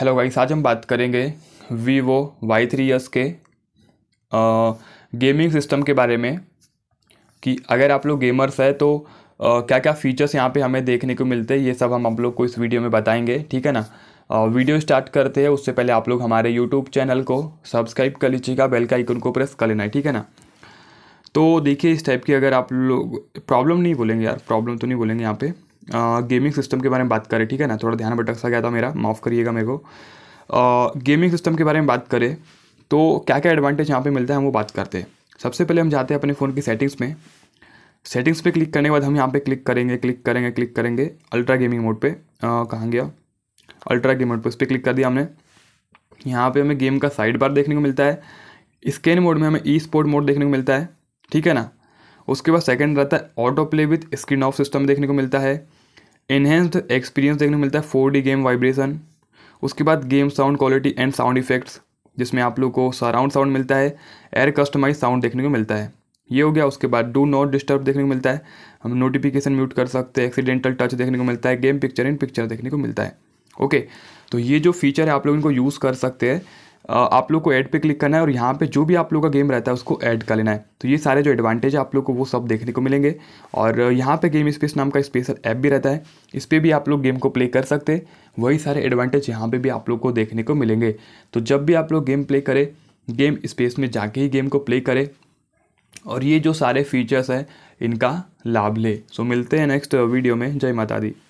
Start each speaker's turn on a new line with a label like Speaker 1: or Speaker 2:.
Speaker 1: hello guys आज हम बात करेंगे वीवो वाई थ्री एस के आ, गेमिंग सिस्टम के बारे में कि अगर आप लोग गेमर्स हैं तो आ, क्या क्या फीचर्स यहाँ पे हमें देखने को मिलते हैं ये सब हम आप लोग को इस वीडियो में बताएंगे ठीक है ना आ, वीडियो स्टार्ट करते हैं उससे पहले आप लोग हमारे यूट्यूब चैनल को सब्सक्राइब कर लीजिएगा बेल का आइकन को प्रेस कर लेना है ठीक है ना तो देखिए इस टाइप की अगर आप लोग प्रॉब्लम नहीं बोलेंगे यार प्रॉब्लम तो नहीं बोलेंगे यहाँ पर गेमिंग सिस्टम के बारे में बात करें ठीक है ना थोड़ा ध्यान भटक सा गया था मेरा माफ़ करिएगा मेरे को गेमिंग सिस्टम के बारे में बात करें तो क्या क्या एडवांटेज यहाँ पे मिलता है हम वो बात करते हैं सबसे पहले हम जाते हैं अपने फ़ोन की सेटिंग्स में सेटिंग्स पे क्लिक करने के बाद हम यहाँ पे क्लिक करेंगे क्लिक करेंगे क्लिक करेंगे अल्ट्रा गेमिंग मोड पे कहाँ गया अल्ट्रा गेम मोड पे उस पर क्लिक कर दिया हमने यहाँ पे हमें गेम का साइड बार देखने को मिलता है स्कैन मोड में हमें ई स्पोर्ट मोड देखने को मिलता है ठीक है ना उसके बाद सेकेंड रहता है auto play with screen off system देखने को मिलता है इन्हेंस्ड एक्सपीरियंस देखने को मिलता है फोर डी गेम वाइब्रेशन उसके बाद game sound quality and sound effects जिसमें आप लोग को सराउंड साउंड मिलता है एयर कस्टमाइज साउंड देखने को मिलता है ये हो गया उसके बाद डू नॉट डिस्टर्ब देखने को मिलता है हम नोटिफिकेशन म्यूट कर सकते हैं एक्सीडेंटल टच देखने को मिलता है गेम पिक्चर इन पिक्चर देखने को मिलता है ओके तो ये जो फीचर है आप लोग इनको यूज़ कर सकते हैं आप लोग को ऐड पे क्लिक करना है और यहाँ पे जो भी आप लोग का गेम रहता है उसको ऐड कर लेना है तो ये सारे जो एडवांटेज है आप लोग को वो सब देखने को मिलेंगे और यहाँ पे गेम स्पेस नाम का स्पेशल ऐप भी रहता है इस पर भी आप लोग गेम को प्ले कर सकते वही सारे एडवांटेज यहाँ पर भी आप लोग को देखने को मिलेंगे तो जब भी आप लोग गेम प्ले करें गेम स्पेस में जाके ही गेम को प्ले करें और ये जो सारे फीचर्स हैं इनका लाभ ले सो मिलते हैं नेक्स्ट वीडियो में जय माता दी